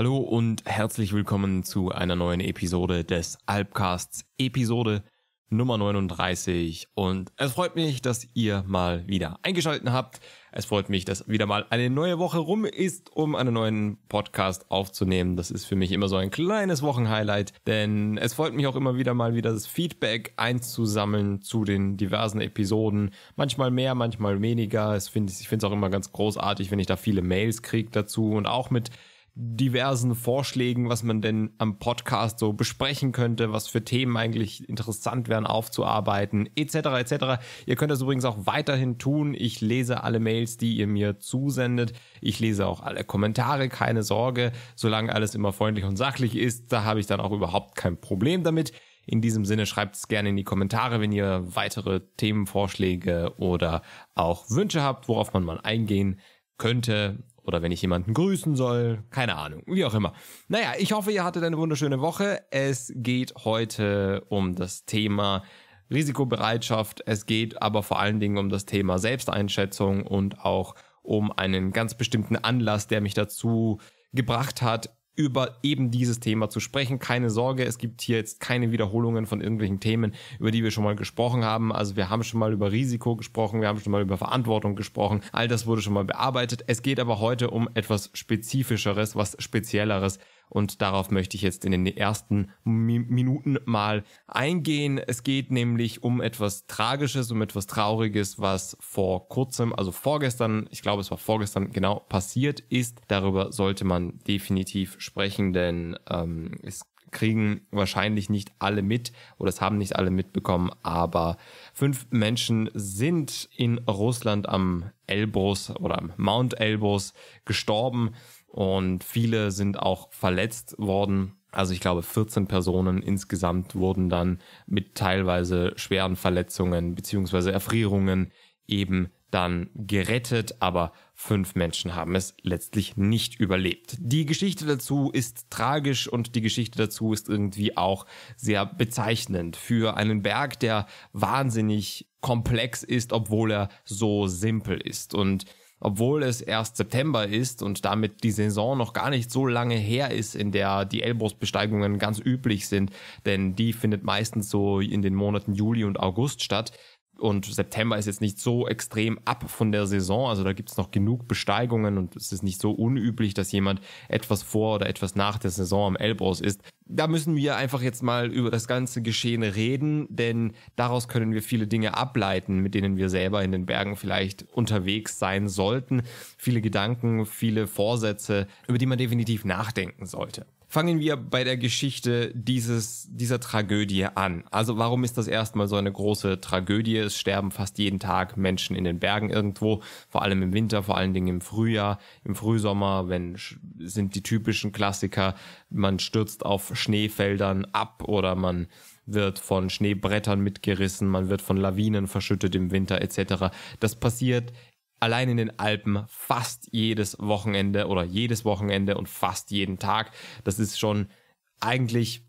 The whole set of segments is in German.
Hallo und herzlich willkommen zu einer neuen Episode des Alpcasts, Episode Nummer 39. Und es freut mich, dass ihr mal wieder eingeschaltet habt. Es freut mich, dass wieder mal eine neue Woche rum ist, um einen neuen Podcast aufzunehmen. Das ist für mich immer so ein kleines Wochenhighlight, denn es freut mich auch immer wieder mal wieder das Feedback einzusammeln zu den diversen Episoden. Manchmal mehr, manchmal weniger. Ich finde es auch immer ganz großartig, wenn ich da viele Mails kriege dazu und auch mit diversen Vorschlägen, was man denn am Podcast so besprechen könnte, was für Themen eigentlich interessant wären aufzuarbeiten, etc. etc. Ihr könnt das übrigens auch weiterhin tun. Ich lese alle Mails, die ihr mir zusendet. Ich lese auch alle Kommentare, keine Sorge, solange alles immer freundlich und sachlich ist, da habe ich dann auch überhaupt kein Problem damit. In diesem Sinne schreibt es gerne in die Kommentare, wenn ihr weitere Themenvorschläge oder auch Wünsche habt, worauf man mal eingehen könnte oder wenn ich jemanden grüßen soll. Keine Ahnung, wie auch immer. Naja, ich hoffe, ihr hattet eine wunderschöne Woche. Es geht heute um das Thema Risikobereitschaft. Es geht aber vor allen Dingen um das Thema Selbsteinschätzung und auch um einen ganz bestimmten Anlass, der mich dazu gebracht hat, über eben dieses Thema zu sprechen. Keine Sorge, es gibt hier jetzt keine Wiederholungen von irgendwelchen Themen, über die wir schon mal gesprochen haben. Also wir haben schon mal über Risiko gesprochen, wir haben schon mal über Verantwortung gesprochen. All das wurde schon mal bearbeitet. Es geht aber heute um etwas Spezifischeres, was Spezielleres. Und darauf möchte ich jetzt in den ersten Mi Minuten mal eingehen. Es geht nämlich um etwas Tragisches, um etwas Trauriges, was vor kurzem, also vorgestern, ich glaube es war vorgestern genau passiert ist. Darüber sollte man definitiv sprechen, denn ähm, es kriegen wahrscheinlich nicht alle mit oder es haben nicht alle mitbekommen, aber fünf Menschen sind in Russland am Elbrus oder am Mount Elbrus gestorben und viele sind auch verletzt worden. Also ich glaube, 14 Personen insgesamt wurden dann mit teilweise schweren Verletzungen beziehungsweise Erfrierungen eben dann gerettet, aber fünf Menschen haben es letztlich nicht überlebt. Die Geschichte dazu ist tragisch und die Geschichte dazu ist irgendwie auch sehr bezeichnend für einen Berg, der wahnsinnig komplex ist, obwohl er so simpel ist. Und obwohl es erst September ist und damit die Saison noch gar nicht so lange her ist, in der die Elbrustbesteigungen ganz üblich sind, denn die findet meistens so in den Monaten Juli und August statt und September ist jetzt nicht so extrem ab von der Saison. Also da gibt es noch genug Besteigungen und es ist nicht so unüblich, dass jemand etwas vor oder etwas nach der Saison am Elbrus ist. Da müssen wir einfach jetzt mal über das ganze Geschehen reden, denn daraus können wir viele Dinge ableiten, mit denen wir selber in den Bergen vielleicht unterwegs sein sollten. Viele Gedanken, viele Vorsätze, über die man definitiv nachdenken sollte. Fangen wir bei der Geschichte dieses, dieser Tragödie an. Also warum ist das erstmal so eine große Tragödie? Es sterben fast jeden Tag Menschen in den Bergen irgendwo, vor allem im Winter, vor allen Dingen im Frühjahr, im Frühsommer, wenn sind die typischen Klassiker, man stürzt auf Schneefeldern ab oder man wird von Schneebrettern mitgerissen, man wird von Lawinen verschüttet im Winter etc. Das passiert allein in den Alpen fast jedes Wochenende oder jedes Wochenende und fast jeden Tag. Das ist schon eigentlich,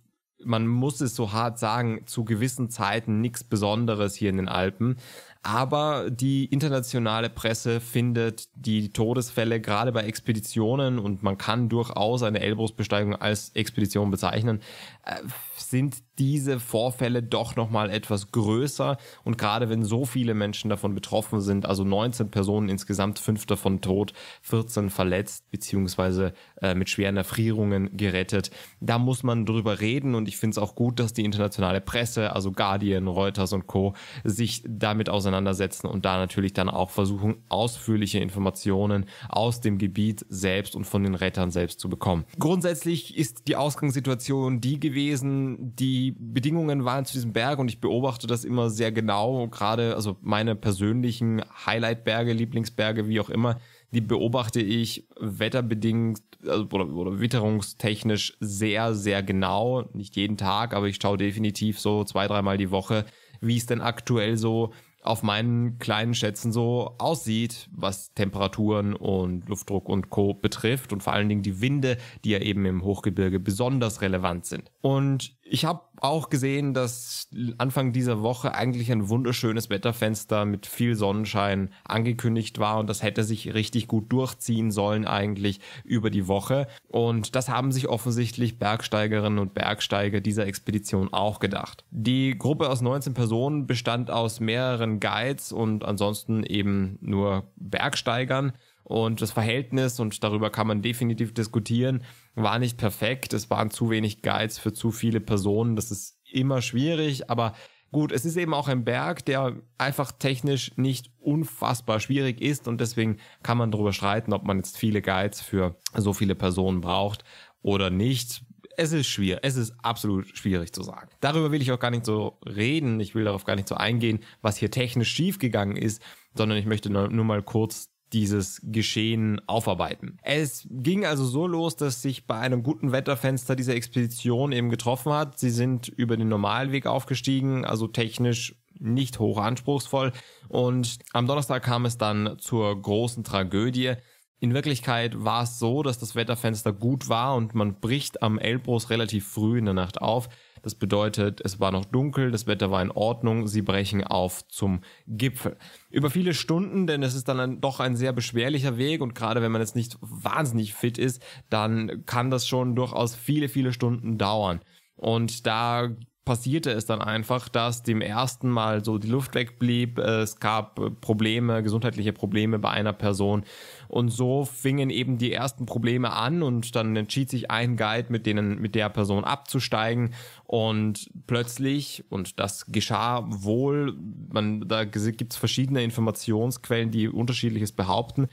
man muss es so hart sagen, zu gewissen Zeiten nichts Besonderes hier in den Alpen. Aber die internationale Presse findet die Todesfälle gerade bei Expeditionen und man kann durchaus eine Elbrusbesteigung als Expedition bezeichnen, äh, sind diese Vorfälle doch nochmal etwas größer und gerade wenn so viele Menschen davon betroffen sind, also 19 Personen insgesamt, fünf davon tot, 14 verletzt beziehungsweise äh, mit schweren Erfrierungen gerettet, da muss man drüber reden und ich finde es auch gut, dass die internationale Presse, also Guardian, Reuters und Co. sich damit auseinandersetzen auseinandersetzen und da natürlich dann auch versuchen, ausführliche Informationen aus dem Gebiet selbst und von den Rettern selbst zu bekommen. Grundsätzlich ist die Ausgangssituation die gewesen, die Bedingungen waren zu diesem Berg und ich beobachte das immer sehr genau, gerade also meine persönlichen Highlight-Berge, Lieblingsberge, wie auch immer, die beobachte ich wetterbedingt also, oder, oder witterungstechnisch sehr, sehr genau. Nicht jeden Tag, aber ich schaue definitiv so zwei, dreimal die Woche, wie es denn aktuell so auf meinen kleinen Schätzen so aussieht, was Temperaturen und Luftdruck und Co. betrifft und vor allen Dingen die Winde, die ja eben im Hochgebirge besonders relevant sind. Und ich habe auch gesehen, dass Anfang dieser Woche eigentlich ein wunderschönes Wetterfenster mit viel Sonnenschein angekündigt war und das hätte sich richtig gut durchziehen sollen eigentlich über die Woche. Und das haben sich offensichtlich Bergsteigerinnen und Bergsteiger dieser Expedition auch gedacht. Die Gruppe aus 19 Personen bestand aus mehreren Guides und ansonsten eben nur Bergsteigern. Und das Verhältnis, und darüber kann man definitiv diskutieren, war nicht perfekt. Es waren zu wenig Guides für zu viele Personen. Das ist immer schwierig, aber gut, es ist eben auch ein Berg, der einfach technisch nicht unfassbar schwierig ist und deswegen kann man darüber streiten, ob man jetzt viele Guides für so viele Personen braucht oder nicht. Es ist schwierig, es ist absolut schwierig zu sagen. Darüber will ich auch gar nicht so reden, ich will darauf gar nicht so eingehen, was hier technisch schiefgegangen ist, sondern ich möchte nur mal kurz dieses Geschehen aufarbeiten. Es ging also so los, dass sich bei einem guten Wetterfenster diese Expedition eben getroffen hat. Sie sind über den Normalweg aufgestiegen, also technisch nicht hoch anspruchsvoll. Und am Donnerstag kam es dann zur großen Tragödie. In Wirklichkeit war es so, dass das Wetterfenster gut war und man bricht am Elbrus relativ früh in der Nacht auf. Das bedeutet, es war noch dunkel, das Wetter war in Ordnung, sie brechen auf zum Gipfel. Über viele Stunden, denn es ist dann ein, doch ein sehr beschwerlicher Weg und gerade wenn man jetzt nicht wahnsinnig fit ist, dann kann das schon durchaus viele, viele Stunden dauern. Und da passierte es dann einfach, dass dem ersten Mal so die Luft wegblieb, es gab Probleme, gesundheitliche Probleme bei einer Person und so fingen eben die ersten Probleme an und dann entschied sich ein Guide, mit denen, mit der Person abzusteigen und plötzlich, und das geschah wohl, man, da gibt's verschiedene Informationsquellen, die unterschiedliches behaupten,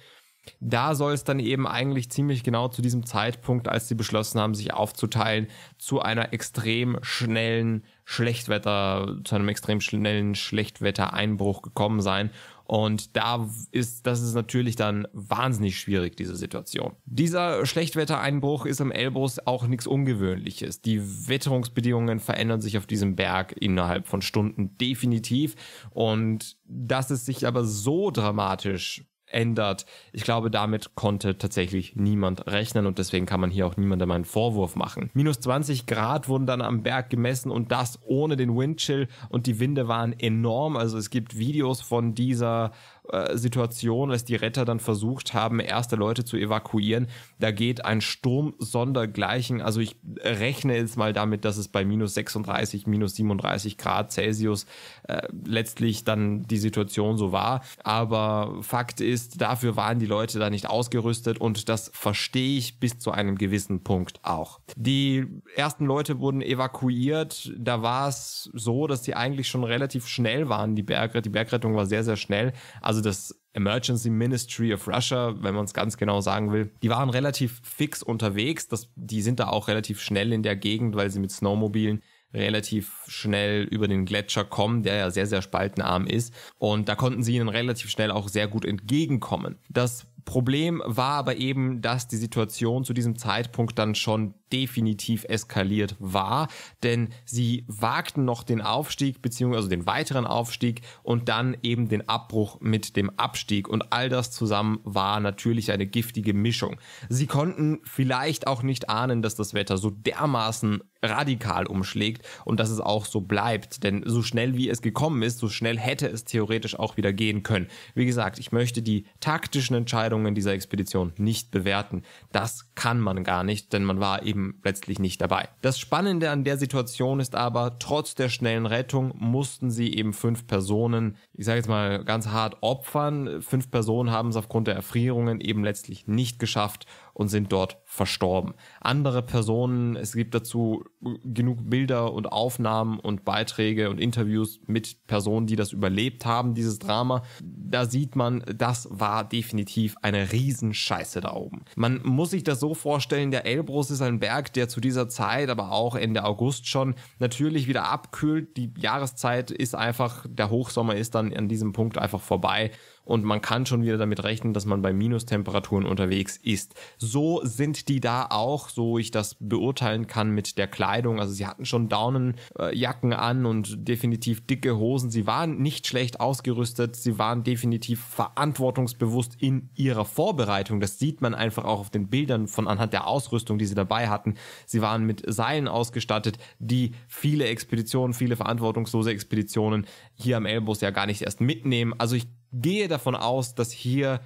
da soll es dann eben eigentlich ziemlich genau zu diesem Zeitpunkt, als sie beschlossen haben, sich aufzuteilen, zu einer extrem schnellen Schlechtwetter, zu einem extrem schnellen Schlechtwettereinbruch gekommen sein. Und da ist, das ist natürlich dann wahnsinnig schwierig, diese Situation. Dieser Schlechtwettereinbruch ist am Elbrus auch nichts Ungewöhnliches. Die Wetterungsbedingungen verändern sich auf diesem Berg innerhalb von Stunden definitiv. Und dass es sich aber so dramatisch ändert. Ich glaube, damit konnte tatsächlich niemand rechnen und deswegen kann man hier auch niemandem einen Vorwurf machen. Minus 20 Grad wurden dann am Berg gemessen und das ohne den Windchill und die Winde waren enorm. Also es gibt Videos von dieser äh, Situation, als die Retter dann versucht haben, erste Leute zu evakuieren, da geht ein Sturm sondergleichen. Also ich rechne jetzt mal damit, dass es bei minus 36, minus 37 Grad Celsius äh, letztlich dann die Situation so war. Aber Fakt ist, dafür waren die Leute da nicht ausgerüstet und das verstehe ich bis zu einem gewissen Punkt auch. Die ersten Leute wurden evakuiert. Da war es so, dass sie eigentlich schon relativ schnell waren, die Bergrettung. Die Bergrettung war sehr, sehr schnell. Also also das Emergency Ministry of Russia, wenn man es ganz genau sagen will. Die waren relativ fix unterwegs, das, die sind da auch relativ schnell in der Gegend, weil sie mit Snowmobilen relativ schnell über den Gletscher kommen, der ja sehr, sehr spaltenarm ist. Und da konnten sie ihnen relativ schnell auch sehr gut entgegenkommen. Das Problem war aber eben, dass die Situation zu diesem Zeitpunkt dann schon definitiv eskaliert war, denn sie wagten noch den Aufstieg beziehungsweise also den weiteren Aufstieg und dann eben den Abbruch mit dem Abstieg und all das zusammen war natürlich eine giftige Mischung. Sie konnten vielleicht auch nicht ahnen, dass das Wetter so dermaßen radikal umschlägt und dass es auch so bleibt. Denn so schnell wie es gekommen ist, so schnell hätte es theoretisch auch wieder gehen können. Wie gesagt, ich möchte die taktischen Entscheidungen dieser Expedition nicht bewerten. Das kann man gar nicht, denn man war eben letztlich nicht dabei. Das Spannende an der Situation ist aber, trotz der schnellen Rettung mussten sie eben fünf Personen, ich sage jetzt mal ganz hart, opfern. Fünf Personen haben es aufgrund der Erfrierungen eben letztlich nicht geschafft und sind dort verstorben. Andere Personen, es gibt dazu genug Bilder und Aufnahmen und Beiträge und Interviews mit Personen, die das überlebt haben, dieses Drama. Da sieht man, das war definitiv eine Riesenscheiße da oben. Man muss sich das so vorstellen, der Elbrus ist ein Berg, der zu dieser Zeit, aber auch Ende August schon, natürlich wieder abkühlt. Die Jahreszeit ist einfach, der Hochsommer ist dann an diesem Punkt einfach vorbei und man kann schon wieder damit rechnen, dass man bei Minustemperaturen unterwegs ist. So sind die da auch, so ich das beurteilen kann mit der Kleidung. Also sie hatten schon Daunenjacken äh, an und definitiv dicke Hosen. Sie waren nicht schlecht ausgerüstet. Sie waren definitiv verantwortungsbewusst in ihrer Vorbereitung. Das sieht man einfach auch auf den Bildern von anhand der Ausrüstung, die sie dabei hatten. Sie waren mit Seilen ausgestattet, die viele Expeditionen, viele verantwortungslose Expeditionen hier am Elbrus ja gar nicht erst mitnehmen. Also ich gehe davon aus, dass hier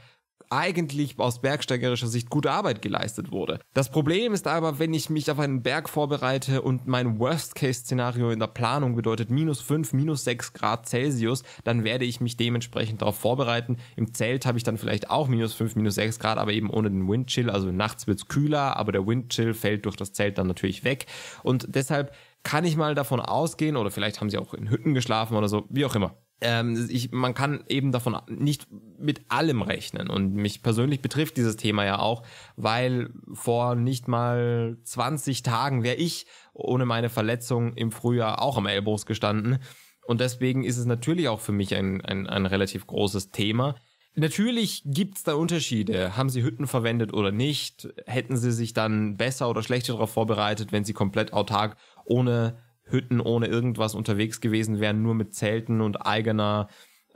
eigentlich aus bergsteigerischer Sicht gute Arbeit geleistet wurde. Das Problem ist aber, wenn ich mich auf einen Berg vorbereite und mein Worst-Case-Szenario in der Planung bedeutet minus 5, minus 6 Grad Celsius, dann werde ich mich dementsprechend darauf vorbereiten. Im Zelt habe ich dann vielleicht auch minus 5, minus 6 Grad, aber eben ohne den Windchill. Also nachts wird es kühler, aber der Windchill fällt durch das Zelt dann natürlich weg. Und deshalb kann ich mal davon ausgehen, oder vielleicht haben sie auch in Hütten geschlafen oder so, wie auch immer ähm, ich, man kann eben davon nicht mit allem rechnen. Und mich persönlich betrifft dieses Thema ja auch, weil vor nicht mal 20 Tagen wäre ich ohne meine Verletzung im Frühjahr auch am Elbrus gestanden. Und deswegen ist es natürlich auch für mich ein, ein, ein relativ großes Thema. Natürlich gibt's da Unterschiede. Haben sie Hütten verwendet oder nicht? Hätten sie sich dann besser oder schlechter darauf vorbereitet, wenn sie komplett autark ohne Hütten ohne irgendwas unterwegs gewesen wären, nur mit Zelten und eigener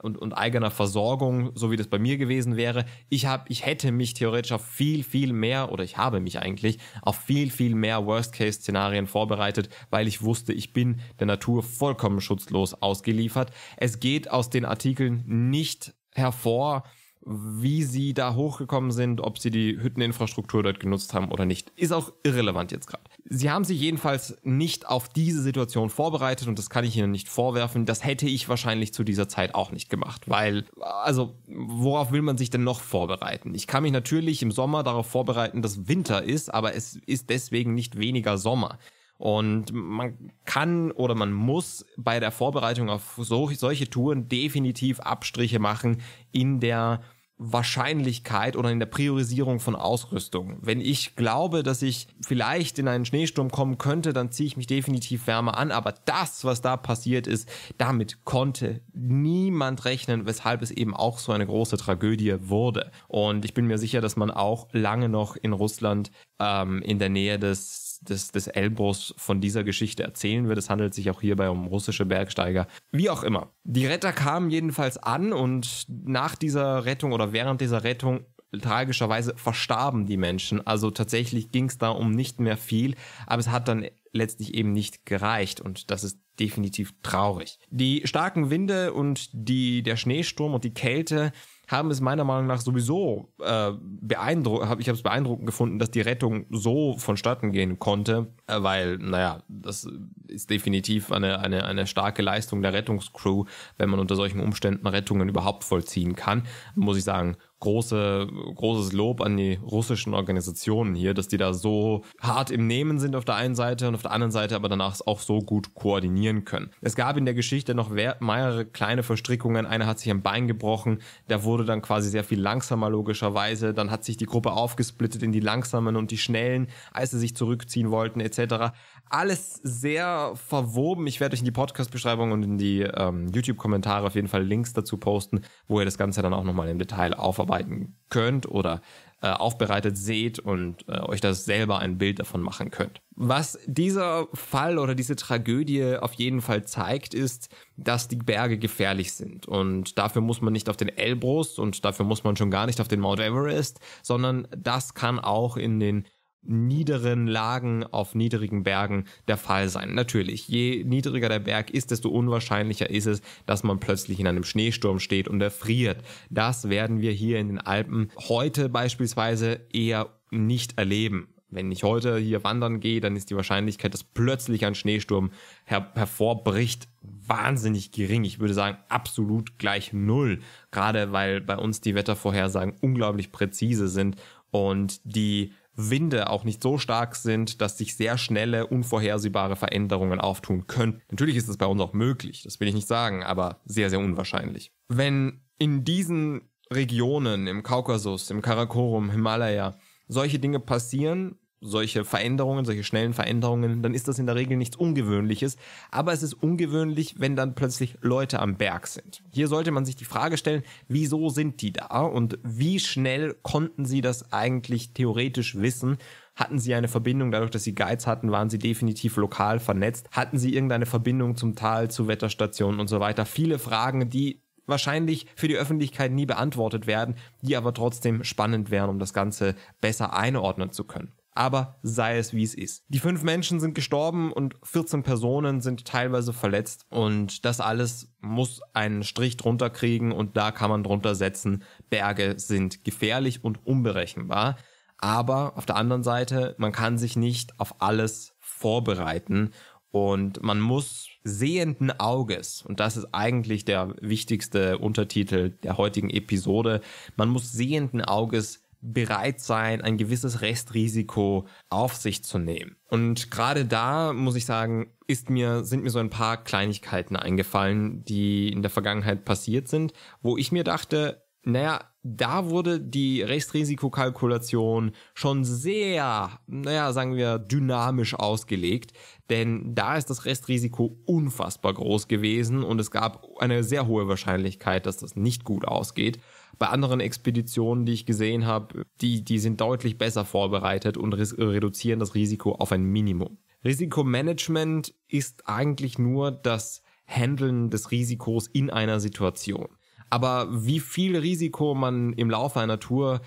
und, und eigener Versorgung, so wie das bei mir gewesen wäre. Ich habe, ich hätte mich theoretisch auf viel, viel mehr, oder ich habe mich eigentlich auf viel, viel mehr Worst-Case-Szenarien vorbereitet, weil ich wusste, ich bin der Natur vollkommen schutzlos ausgeliefert. Es geht aus den Artikeln nicht hervor, wie sie da hochgekommen sind, ob sie die Hütteninfrastruktur dort genutzt haben oder nicht, ist auch irrelevant jetzt gerade. Sie haben sich jedenfalls nicht auf diese Situation vorbereitet und das kann ich Ihnen nicht vorwerfen. Das hätte ich wahrscheinlich zu dieser Zeit auch nicht gemacht, weil, also, worauf will man sich denn noch vorbereiten? Ich kann mich natürlich im Sommer darauf vorbereiten, dass Winter ist, aber es ist deswegen nicht weniger Sommer. Und man kann oder man muss bei der Vorbereitung auf solche Touren definitiv Abstriche machen in der Wahrscheinlichkeit oder in der Priorisierung von Ausrüstung. Wenn ich glaube, dass ich vielleicht in einen Schneesturm kommen könnte, dann ziehe ich mich definitiv wärmer an. Aber das, was da passiert ist, damit konnte niemand rechnen, weshalb es eben auch so eine große Tragödie wurde. Und ich bin mir sicher, dass man auch lange noch in Russland ähm, in der Nähe des des, des Elbrus von dieser Geschichte erzählen wird. Es handelt sich auch hierbei um russische Bergsteiger. Wie auch immer. Die Retter kamen jedenfalls an und nach dieser Rettung oder während dieser Rettung tragischerweise verstarben die Menschen. Also tatsächlich ging es da um nicht mehr viel, aber es hat dann letztlich eben nicht gereicht und das ist definitiv traurig. Die starken Winde und die, der Schneesturm und die Kälte haben es meiner Meinung nach sowieso äh, beeindruckt, hab, ich habe es beeindruckend gefunden, dass die Rettung so vonstatten gehen konnte, äh, weil, naja, das ist definitiv eine, eine, eine starke Leistung der Rettungscrew, wenn man unter solchen Umständen Rettungen überhaupt vollziehen kann, muss ich sagen, große, großes Lob an die russischen Organisationen hier, dass die da so hart im Nehmen sind auf der einen Seite und auf der anderen Seite aber danach auch so gut koordinieren können. Es gab in der Geschichte noch mehrere kleine Verstrickungen. Einer hat sich am Bein gebrochen, der wurde dann quasi sehr viel langsamer logischerweise. Dann hat sich die Gruppe aufgesplittet in die Langsamen und die Schnellen, als sie sich zurückziehen wollten etc alles sehr verwoben. Ich werde euch in die Podcast-Beschreibung und in die ähm, YouTube-Kommentare auf jeden Fall Links dazu posten, wo ihr das Ganze dann auch nochmal im Detail aufarbeiten könnt oder äh, aufbereitet seht und äh, euch das selber ein Bild davon machen könnt. Was dieser Fall oder diese Tragödie auf jeden Fall zeigt, ist, dass die Berge gefährlich sind. Und dafür muss man nicht auf den Elbrus und dafür muss man schon gar nicht auf den Mount Everest, sondern das kann auch in den niederen Lagen auf niedrigen Bergen der Fall sein. Natürlich, je niedriger der Berg ist, desto unwahrscheinlicher ist es, dass man plötzlich in einem Schneesturm steht und erfriert. Das werden wir hier in den Alpen heute beispielsweise eher nicht erleben. Wenn ich heute hier wandern gehe, dann ist die Wahrscheinlichkeit, dass plötzlich ein Schneesturm her hervorbricht, wahnsinnig gering. Ich würde sagen, absolut gleich null. Gerade weil bei uns die Wettervorhersagen unglaublich präzise sind und die Winde auch nicht so stark sind, dass sich sehr schnelle, unvorhersehbare Veränderungen auftun können. Natürlich ist das bei uns auch möglich, das will ich nicht sagen, aber sehr, sehr unwahrscheinlich. Wenn in diesen Regionen, im Kaukasus, im Karakorum, Himalaya, solche Dinge passieren, solche Veränderungen, solche schnellen Veränderungen, dann ist das in der Regel nichts Ungewöhnliches. Aber es ist ungewöhnlich, wenn dann plötzlich Leute am Berg sind. Hier sollte man sich die Frage stellen, wieso sind die da und wie schnell konnten sie das eigentlich theoretisch wissen? Hatten sie eine Verbindung, dadurch, dass sie Guides hatten, waren sie definitiv lokal vernetzt? Hatten sie irgendeine Verbindung zum Tal, zu Wetterstationen und so weiter? Viele Fragen, die wahrscheinlich für die Öffentlichkeit nie beantwortet werden, die aber trotzdem spannend wären, um das Ganze besser einordnen zu können aber sei es wie es ist. Die fünf Menschen sind gestorben und 14 Personen sind teilweise verletzt und das alles muss einen Strich drunter kriegen und da kann man drunter setzen, Berge sind gefährlich und unberechenbar. Aber auf der anderen Seite, man kann sich nicht auf alles vorbereiten und man muss sehenden Auges, und das ist eigentlich der wichtigste Untertitel der heutigen Episode, man muss sehenden Auges bereit sein, ein gewisses Restrisiko auf sich zu nehmen. Und gerade da muss ich sagen, ist mir, sind mir so ein paar Kleinigkeiten eingefallen, die in der Vergangenheit passiert sind, wo ich mir dachte, naja, da wurde die Restrisikokalkulation schon sehr, naja, sagen wir, dynamisch ausgelegt, denn da ist das Restrisiko unfassbar groß gewesen und es gab eine sehr hohe Wahrscheinlichkeit, dass das nicht gut ausgeht bei anderen Expeditionen, die ich gesehen habe, die, die sind deutlich besser vorbereitet und reduzieren das Risiko auf ein Minimum. Risikomanagement ist eigentlich nur das Handeln des Risikos in einer Situation. Aber wie viel Risiko man im Laufe einer Tour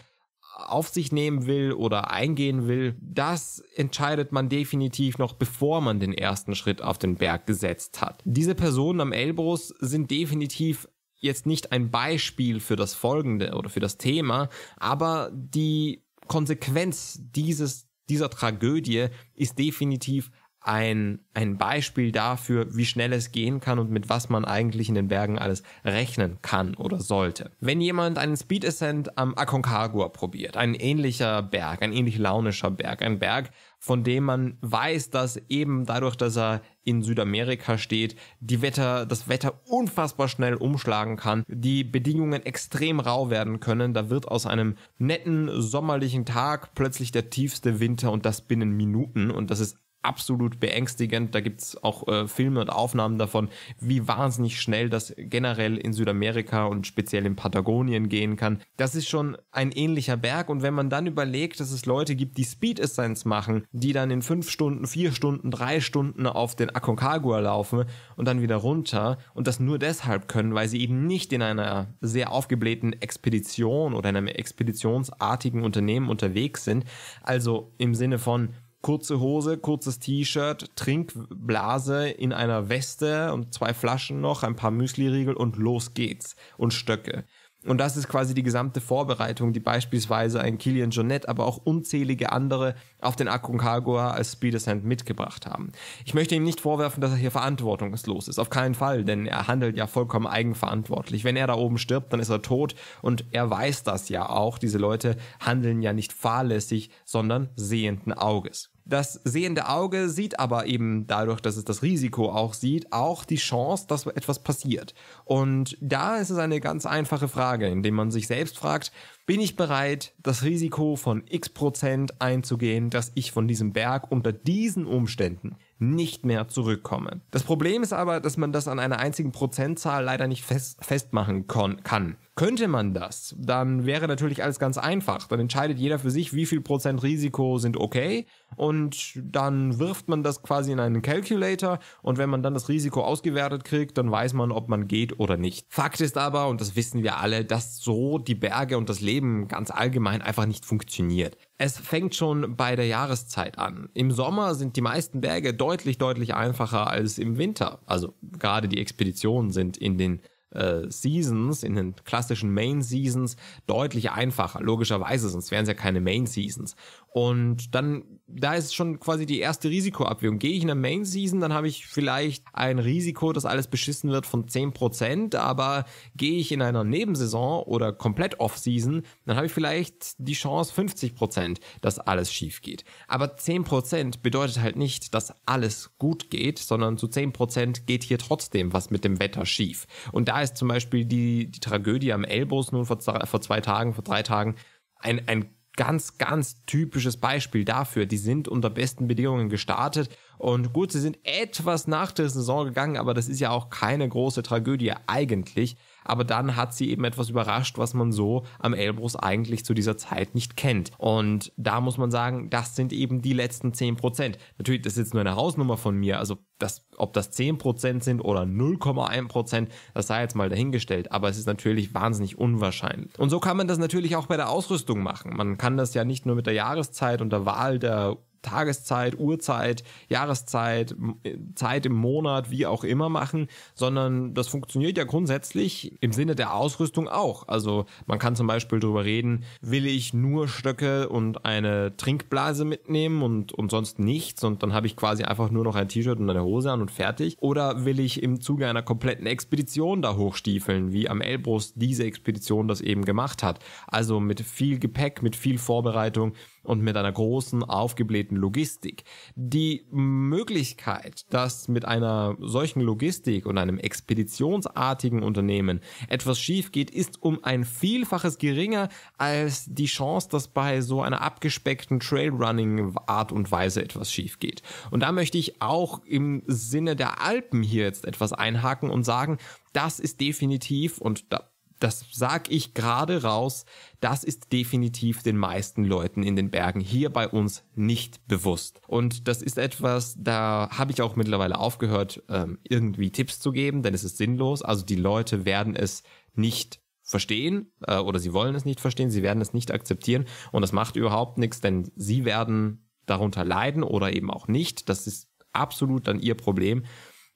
auf sich nehmen will oder eingehen will, das entscheidet man definitiv noch, bevor man den ersten Schritt auf den Berg gesetzt hat. Diese Personen am Elbrus sind definitiv jetzt nicht ein Beispiel für das folgende oder für das Thema, aber die Konsequenz dieses, dieser Tragödie ist definitiv ein, ein Beispiel dafür, wie schnell es gehen kann und mit was man eigentlich in den Bergen alles rechnen kann oder sollte. Wenn jemand einen Speed Ascent am Aconcagua probiert, ein ähnlicher Berg, ein ähnlich launischer Berg, ein Berg, von dem man weiß, dass eben dadurch, dass er in Südamerika steht, die Wetter, das Wetter unfassbar schnell umschlagen kann, die Bedingungen extrem rau werden können. Da wird aus einem netten sommerlichen Tag plötzlich der tiefste Winter und das binnen Minuten und das ist absolut beängstigend. Da gibt es auch äh, Filme und Aufnahmen davon, wie wahnsinnig schnell das generell in Südamerika und speziell in Patagonien gehen kann. Das ist schon ein ähnlicher Berg und wenn man dann überlegt, dass es Leute gibt, die Speed Ascents machen, die dann in fünf Stunden, vier Stunden, drei Stunden auf den Aconcagua laufen und dann wieder runter und das nur deshalb können, weil sie eben nicht in einer sehr aufgeblähten Expedition oder in einem expeditionsartigen Unternehmen unterwegs sind. Also im Sinne von kurze Hose, kurzes T-Shirt, Trinkblase in einer Weste und zwei Flaschen noch, ein paar Müsliriegel und los geht's und Stöcke. Und das ist quasi die gesamte Vorbereitung, die beispielsweise ein Kilian Jornet, aber auch unzählige andere auf den Aconcagua als Speed Ascent mitgebracht haben. Ich möchte ihm nicht vorwerfen, dass er hier verantwortungslos ist. Auf keinen Fall, denn er handelt ja vollkommen eigenverantwortlich. Wenn er da oben stirbt, dann ist er tot und er weiß das ja auch. Diese Leute handeln ja nicht fahrlässig, sondern sehenden Auges. Das sehende Auge sieht aber eben dadurch, dass es das Risiko auch sieht, auch die Chance, dass etwas passiert. Und da ist es eine ganz einfache Frage, indem man sich selbst fragt, bin ich bereit, das Risiko von x Prozent einzugehen, dass ich von diesem Berg unter diesen Umständen nicht mehr zurückkomme. Das Problem ist aber, dass man das an einer einzigen Prozentzahl leider nicht fest, festmachen kann. Könnte man das, dann wäre natürlich alles ganz einfach. Dann entscheidet jeder für sich, wie viel Prozent Risiko sind okay und dann wirft man das quasi in einen Calculator und wenn man dann das Risiko ausgewertet kriegt, dann weiß man, ob man geht oder nicht. Fakt ist aber, und das wissen wir alle, dass so die Berge und das Leben Leben ganz allgemein einfach nicht funktioniert. Es fängt schon bei der Jahreszeit an. Im Sommer sind die meisten Berge deutlich, deutlich einfacher als im Winter. Also gerade die Expeditionen sind in den äh, Seasons, in den klassischen Main Seasons deutlich einfacher, logischerweise, sonst wären es ja keine Main Seasons. Und dann, da ist schon quasi die erste Risikoabwägung. Gehe ich in der Main Season, dann habe ich vielleicht ein Risiko, dass alles beschissen wird von 10%, aber gehe ich in einer Nebensaison oder komplett Off-Season, dann habe ich vielleicht die Chance 50%, dass alles schief geht. Aber 10% bedeutet halt nicht, dass alles gut geht, sondern zu 10% geht hier trotzdem was mit dem Wetter schief. Und da da ist zum Beispiel die, die Tragödie am Elbrus nun vor, vor zwei Tagen, vor drei Tagen, ein, ein ganz, ganz typisches Beispiel dafür. Die sind unter besten Bedingungen gestartet und gut, sie sind etwas nach der Saison gegangen, aber das ist ja auch keine große Tragödie eigentlich aber dann hat sie eben etwas überrascht, was man so am Elbrus eigentlich zu dieser Zeit nicht kennt. Und da muss man sagen, das sind eben die letzten 10%. Natürlich, das ist jetzt nur eine Hausnummer von mir, also das, ob das 10% sind oder 0,1%, das sei jetzt mal dahingestellt, aber es ist natürlich wahnsinnig unwahrscheinlich. Und so kann man das natürlich auch bei der Ausrüstung machen. Man kann das ja nicht nur mit der Jahreszeit und der Wahl der Tageszeit, Uhrzeit, Jahreszeit, äh, Zeit im Monat, wie auch immer machen, sondern das funktioniert ja grundsätzlich im Sinne der Ausrüstung auch. Also man kann zum Beispiel darüber reden, will ich nur Stöcke und eine Trinkblase mitnehmen und, und sonst nichts und dann habe ich quasi einfach nur noch ein T-Shirt und eine Hose an und fertig. Oder will ich im Zuge einer kompletten Expedition da hochstiefeln, wie am Elbrus diese Expedition das eben gemacht hat. Also mit viel Gepäck, mit viel Vorbereitung, und mit einer großen, aufgeblähten Logistik. Die Möglichkeit, dass mit einer solchen Logistik und einem expeditionsartigen Unternehmen etwas schief geht, ist um ein Vielfaches geringer als die Chance, dass bei so einer abgespeckten Trailrunning-Art und Weise etwas schief geht. Und da möchte ich auch im Sinne der Alpen hier jetzt etwas einhaken und sagen, das ist definitiv, und da das sag ich gerade raus, das ist definitiv den meisten Leuten in den Bergen hier bei uns nicht bewusst. Und das ist etwas, da habe ich auch mittlerweile aufgehört, ähm, irgendwie Tipps zu geben, denn es ist sinnlos. Also die Leute werden es nicht verstehen äh, oder sie wollen es nicht verstehen, sie werden es nicht akzeptieren und das macht überhaupt nichts, denn sie werden darunter leiden oder eben auch nicht. Das ist absolut dann ihr Problem.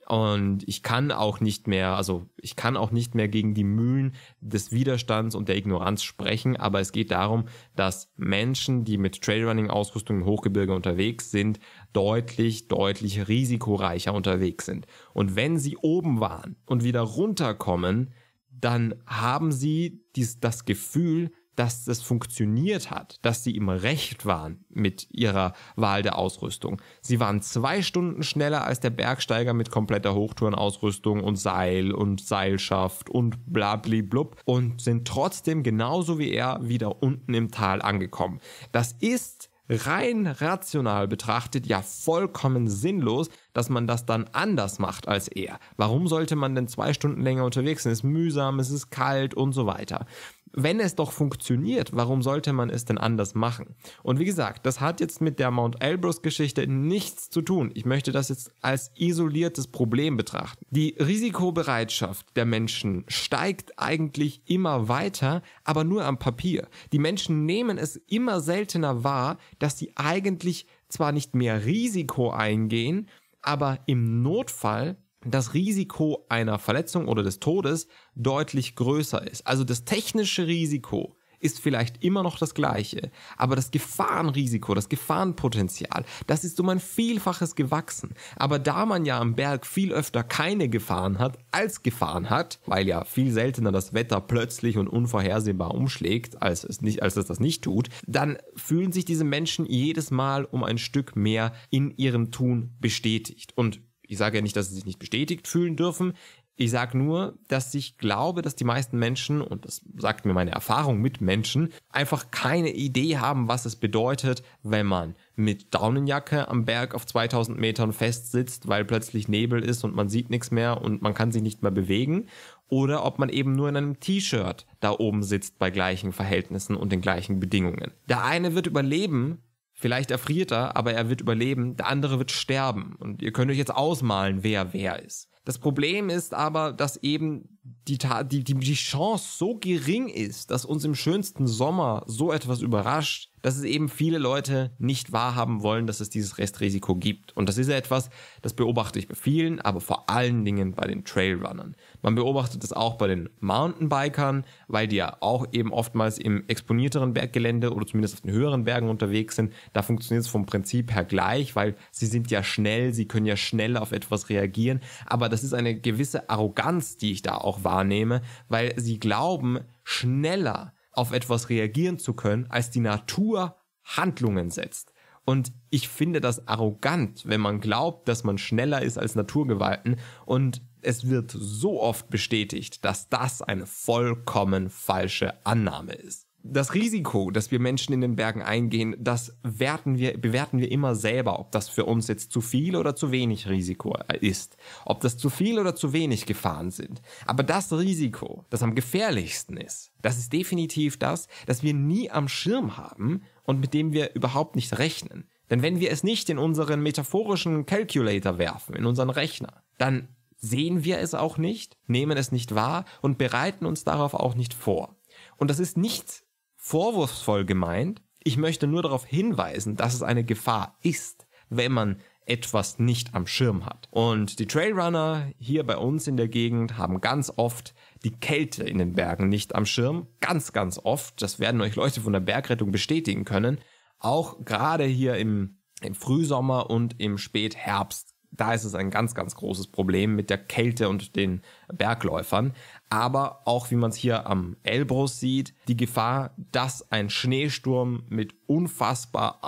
Und ich kann auch nicht mehr, also ich kann auch nicht mehr gegen die Mühlen des Widerstands und der Ignoranz sprechen, aber es geht darum, dass Menschen, die mit Trailrunning-Ausrüstung im Hochgebirge unterwegs sind, deutlich, deutlich risikoreicher unterwegs sind. Und wenn sie oben waren und wieder runterkommen, dann haben sie dies, das Gefühl, dass das funktioniert hat, dass sie im Recht waren mit ihrer Wahl der Ausrüstung. Sie waren zwei Stunden schneller als der Bergsteiger mit kompletter Hochtourenausrüstung und Seil und Seilschaft und blabli blub und sind trotzdem genauso wie er wieder unten im Tal angekommen. Das ist rein rational betrachtet ja vollkommen sinnlos, dass man das dann anders macht als er. Warum sollte man denn zwei Stunden länger unterwegs sein? Es ist mühsam, es ist kalt und so weiter wenn es doch funktioniert, warum sollte man es denn anders machen? Und wie gesagt, das hat jetzt mit der Mount Elbrus-Geschichte nichts zu tun. Ich möchte das jetzt als isoliertes Problem betrachten. Die Risikobereitschaft der Menschen steigt eigentlich immer weiter, aber nur am Papier. Die Menschen nehmen es immer seltener wahr, dass sie eigentlich zwar nicht mehr Risiko eingehen, aber im Notfall das Risiko einer Verletzung oder des Todes deutlich größer ist. Also das technische Risiko ist vielleicht immer noch das gleiche, aber das Gefahrenrisiko, das Gefahrenpotenzial, das ist um ein Vielfaches gewachsen. Aber da man ja am Berg viel öfter keine Gefahren hat als Gefahren hat, weil ja viel seltener das Wetter plötzlich und unvorhersehbar umschlägt, als es, nicht, als es das nicht tut, dann fühlen sich diese Menschen jedes Mal um ein Stück mehr in ihrem Tun bestätigt. Und ich sage ja nicht, dass sie sich nicht bestätigt fühlen dürfen. Ich sage nur, dass ich glaube, dass die meisten Menschen, und das sagt mir meine Erfahrung mit Menschen, einfach keine Idee haben, was es bedeutet, wenn man mit Daunenjacke am Berg auf 2000 Metern festsitzt, weil plötzlich Nebel ist und man sieht nichts mehr und man kann sich nicht mehr bewegen. Oder ob man eben nur in einem T-Shirt da oben sitzt bei gleichen Verhältnissen und den gleichen Bedingungen. Der eine wird überleben, Vielleicht erfriert er, aber er wird überleben, der andere wird sterben. Und ihr könnt euch jetzt ausmalen, wer wer ist. Das Problem ist aber, dass eben die, die, die Chance so gering ist, dass uns im schönsten Sommer so etwas überrascht, dass es eben viele Leute nicht wahrhaben wollen, dass es dieses Restrisiko gibt. Und das ist ja etwas, das beobachte ich bei vielen, aber vor allen Dingen bei den Trailrunnern. Man beobachtet das auch bei den Mountainbikern, weil die ja auch eben oftmals im exponierteren Berggelände oder zumindest auf den höheren Bergen unterwegs sind. Da funktioniert es vom Prinzip her gleich, weil sie sind ja schnell, sie können ja schnell auf etwas reagieren. Aber das ist eine gewisse Arroganz, die ich da auch wahrnehme, weil sie glauben, schneller auf etwas reagieren zu können, als die Natur Handlungen setzt. Und ich finde das arrogant, wenn man glaubt, dass man schneller ist als Naturgewalten. Und es wird so oft bestätigt, dass das eine vollkommen falsche Annahme ist das Risiko, das wir Menschen in den Bergen eingehen, das werten wir, bewerten wir immer selber, ob das für uns jetzt zu viel oder zu wenig Risiko äh, ist, ob das zu viel oder zu wenig Gefahren sind. Aber das Risiko, das am gefährlichsten ist, das ist definitiv das, das wir nie am Schirm haben und mit dem wir überhaupt nicht rechnen. Denn wenn wir es nicht in unseren metaphorischen Calculator werfen, in unseren Rechner, dann sehen wir es auch nicht, nehmen es nicht wahr und bereiten uns darauf auch nicht vor. Und das ist nichts vorwurfsvoll gemeint. Ich möchte nur darauf hinweisen, dass es eine Gefahr ist, wenn man etwas nicht am Schirm hat. Und die Trailrunner hier bei uns in der Gegend haben ganz oft die Kälte in den Bergen nicht am Schirm. Ganz, ganz oft. Das werden euch Leute von der Bergrettung bestätigen können. Auch gerade hier im, im Frühsommer und im Spätherbst da ist es ein ganz, ganz großes Problem mit der Kälte und den Bergläufern. Aber auch, wie man es hier am Elbrus sieht, die Gefahr, dass ein Schneesturm mit unfassbar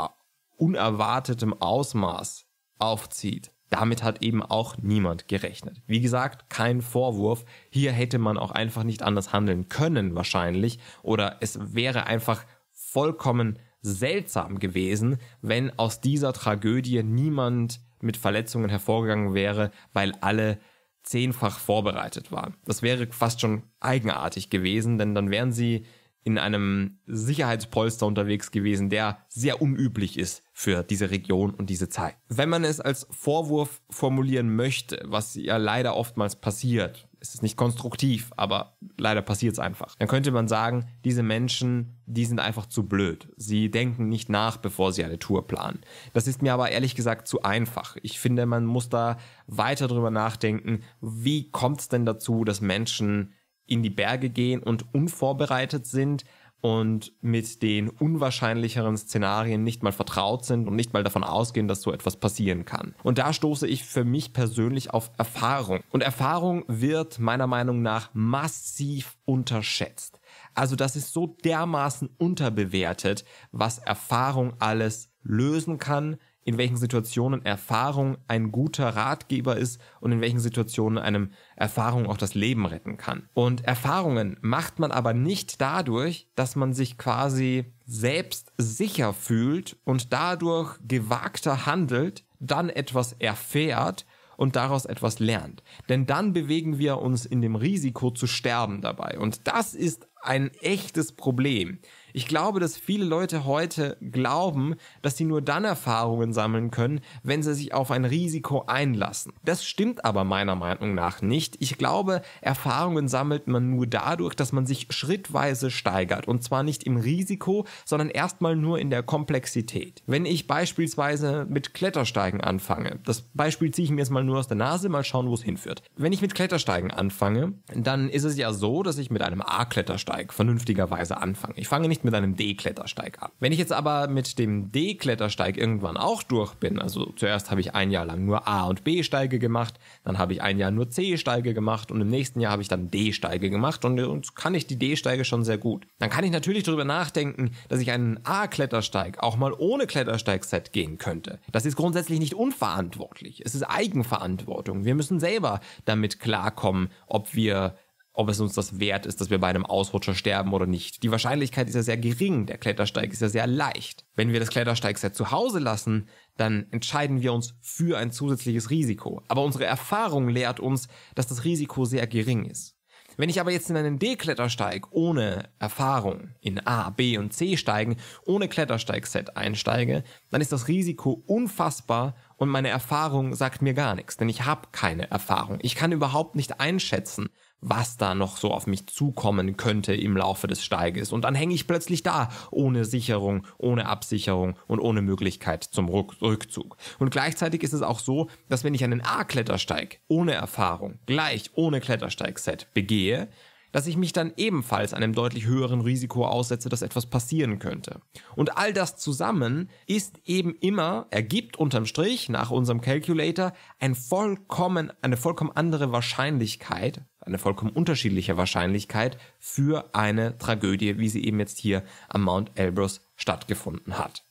äh, unerwartetem Ausmaß aufzieht. Damit hat eben auch niemand gerechnet. Wie gesagt, kein Vorwurf. Hier hätte man auch einfach nicht anders handeln können wahrscheinlich. Oder es wäre einfach vollkommen seltsam gewesen, wenn aus dieser Tragödie niemand mit Verletzungen hervorgegangen wäre, weil alle zehnfach vorbereitet waren. Das wäre fast schon eigenartig gewesen, denn dann wären sie in einem Sicherheitspolster unterwegs gewesen, der sehr unüblich ist für diese Region und diese Zeit. Wenn man es als Vorwurf formulieren möchte, was ja leider oftmals passiert, es ist nicht konstruktiv, aber leider passiert es einfach. Dann könnte man sagen, diese Menschen, die sind einfach zu blöd. Sie denken nicht nach, bevor sie eine Tour planen. Das ist mir aber ehrlich gesagt zu einfach. Ich finde, man muss da weiter drüber nachdenken, wie kommt es denn dazu, dass Menschen in die Berge gehen und unvorbereitet sind, und mit den unwahrscheinlicheren Szenarien nicht mal vertraut sind und nicht mal davon ausgehen, dass so etwas passieren kann. Und da stoße ich für mich persönlich auf Erfahrung. Und Erfahrung wird meiner Meinung nach massiv unterschätzt. Also das ist so dermaßen unterbewertet, was Erfahrung alles lösen kann, in welchen Situationen Erfahrung ein guter Ratgeber ist und in welchen Situationen einem Erfahrung auch das Leben retten kann. Und Erfahrungen macht man aber nicht dadurch, dass man sich quasi selbst sicher fühlt und dadurch gewagter handelt, dann etwas erfährt und daraus etwas lernt. Denn dann bewegen wir uns in dem Risiko zu sterben dabei. Und das ist ein echtes Problem. Ich glaube, dass viele Leute heute glauben, dass sie nur dann Erfahrungen sammeln können, wenn sie sich auf ein Risiko einlassen. Das stimmt aber meiner Meinung nach nicht. Ich glaube, Erfahrungen sammelt man nur dadurch, dass man sich schrittweise steigert. Und zwar nicht im Risiko, sondern erstmal nur in der Komplexität. Wenn ich beispielsweise mit Klettersteigen anfange, das Beispiel ziehe ich mir jetzt mal nur aus der Nase, mal schauen, wo es hinführt. Wenn ich mit Klettersteigen anfange, dann ist es ja so, dass ich mit einem A-Klettersteig vernünftigerweise anfange. Ich fange nicht mit einem D-Klettersteig ab. Wenn ich jetzt aber mit dem D-Klettersteig irgendwann auch durch bin, also zuerst habe ich ein Jahr lang nur A- und B-Steige gemacht, dann habe ich ein Jahr nur C-Steige gemacht und im nächsten Jahr habe ich dann D-Steige gemacht und, und kann ich die D-Steige schon sehr gut. Dann kann ich natürlich darüber nachdenken, dass ich einen A-Klettersteig auch mal ohne Klettersteig-Set gehen könnte. Das ist grundsätzlich nicht unverantwortlich. Es ist Eigenverantwortung. Wir müssen selber damit klarkommen, ob wir ob es uns das wert ist, dass wir bei einem Ausrutscher sterben oder nicht. Die Wahrscheinlichkeit ist ja sehr gering, der Klettersteig ist ja sehr leicht. Wenn wir das Klettersteigset zu Hause lassen, dann entscheiden wir uns für ein zusätzliches Risiko. Aber unsere Erfahrung lehrt uns, dass das Risiko sehr gering ist. Wenn ich aber jetzt in einen D-Klettersteig ohne Erfahrung in A, B und C steigen, ohne Klettersteigset einsteige, dann ist das Risiko unfassbar und meine Erfahrung sagt mir gar nichts, denn ich habe keine Erfahrung. Ich kann überhaupt nicht einschätzen, was da noch so auf mich zukommen könnte im Laufe des Steiges. Und dann hänge ich plötzlich da, ohne Sicherung, ohne Absicherung und ohne Möglichkeit zum Rück Rückzug. Und gleichzeitig ist es auch so, dass wenn ich einen A-Klettersteig ohne Erfahrung, gleich ohne Klettersteigset begehe, dass ich mich dann ebenfalls einem deutlich höheren Risiko aussetze, dass etwas passieren könnte. Und all das zusammen ist eben immer, ergibt unterm Strich nach unserem Calculator ein vollkommen, eine vollkommen andere Wahrscheinlichkeit eine vollkommen unterschiedliche Wahrscheinlichkeit für eine Tragödie, wie sie eben jetzt hier am Mount Elbrus stattgefunden hat.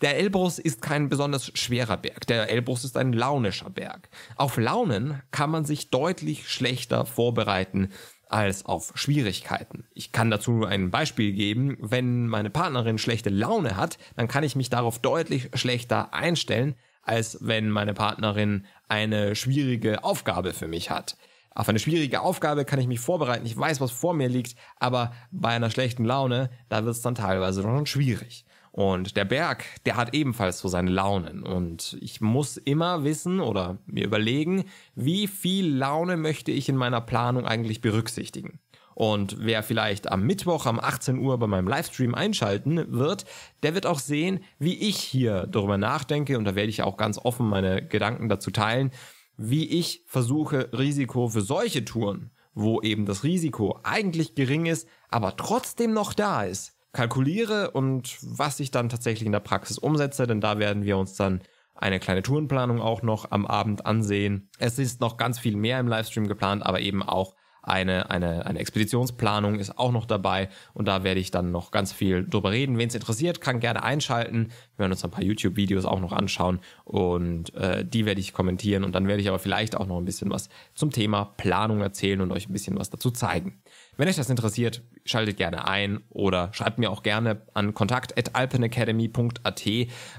Der Elbrus ist kein besonders schwerer Berg, der Elbrus ist ein launischer Berg. Auf Launen kann man sich deutlich schlechter vorbereiten als auf Schwierigkeiten. Ich kann dazu nur ein Beispiel geben. Wenn meine Partnerin schlechte Laune hat, dann kann ich mich darauf deutlich schlechter einstellen, als wenn meine Partnerin eine schwierige Aufgabe für mich hat auf eine schwierige Aufgabe kann ich mich vorbereiten, ich weiß, was vor mir liegt, aber bei einer schlechten Laune, da wird es dann teilweise schon schwierig. Und der Berg, der hat ebenfalls so seine Launen. Und ich muss immer wissen oder mir überlegen, wie viel Laune möchte ich in meiner Planung eigentlich berücksichtigen. Und wer vielleicht am Mittwoch um 18 Uhr bei meinem Livestream einschalten wird, der wird auch sehen, wie ich hier darüber nachdenke. Und da werde ich auch ganz offen meine Gedanken dazu teilen, wie ich versuche, Risiko für solche Touren, wo eben das Risiko eigentlich gering ist, aber trotzdem noch da ist, kalkuliere und was ich dann tatsächlich in der Praxis umsetze, denn da werden wir uns dann eine kleine Tourenplanung auch noch am Abend ansehen. Es ist noch ganz viel mehr im Livestream geplant, aber eben auch eine, eine, eine Expeditionsplanung ist auch noch dabei und da werde ich dann noch ganz viel drüber reden. Wen es interessiert, kann gerne einschalten. Wir werden uns ein paar YouTube-Videos auch noch anschauen und äh, die werde ich kommentieren und dann werde ich aber vielleicht auch noch ein bisschen was zum Thema Planung erzählen und euch ein bisschen was dazu zeigen. Wenn euch das interessiert, schaltet gerne ein oder schreibt mir auch gerne an kontakt.alpenacademy.at,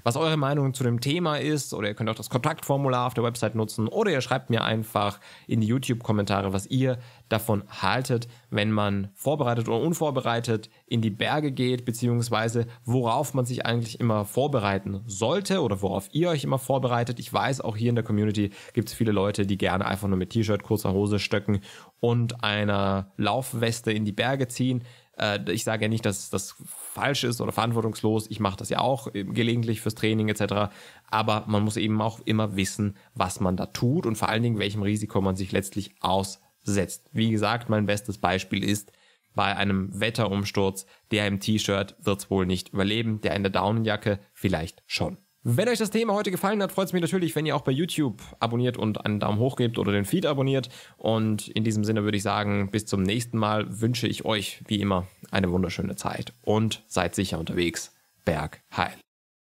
was eure Meinung zu dem Thema ist oder ihr könnt auch das Kontaktformular auf der Website nutzen oder ihr schreibt mir einfach in die YouTube-Kommentare, was ihr davon haltet, wenn man vorbereitet oder unvorbereitet in die Berge geht, beziehungsweise worauf man sich eigentlich immer vorbereiten sollte oder worauf ihr euch immer vorbereitet. Ich weiß, auch hier in der Community gibt es viele Leute, die gerne einfach nur mit T-Shirt, kurzer Hose, Stöcken und einer Laufweste in die Berge ziehen. Äh, ich sage ja nicht, dass das falsch ist oder verantwortungslos. Ich mache das ja auch äh, gelegentlich fürs Training etc. Aber man muss eben auch immer wissen, was man da tut und vor allen Dingen, welchem Risiko man sich letztlich aussetzt. Wie gesagt, mein bestes Beispiel ist bei einem Wetterumsturz, der im T-Shirt wird es wohl nicht überleben, der in der Daunenjacke vielleicht schon. Wenn euch das Thema heute gefallen hat, freut es mich natürlich, wenn ihr auch bei YouTube abonniert und einen Daumen hoch gebt oder den Feed abonniert. Und in diesem Sinne würde ich sagen, bis zum nächsten Mal wünsche ich euch wie immer eine wunderschöne Zeit und seid sicher unterwegs. Berg heil.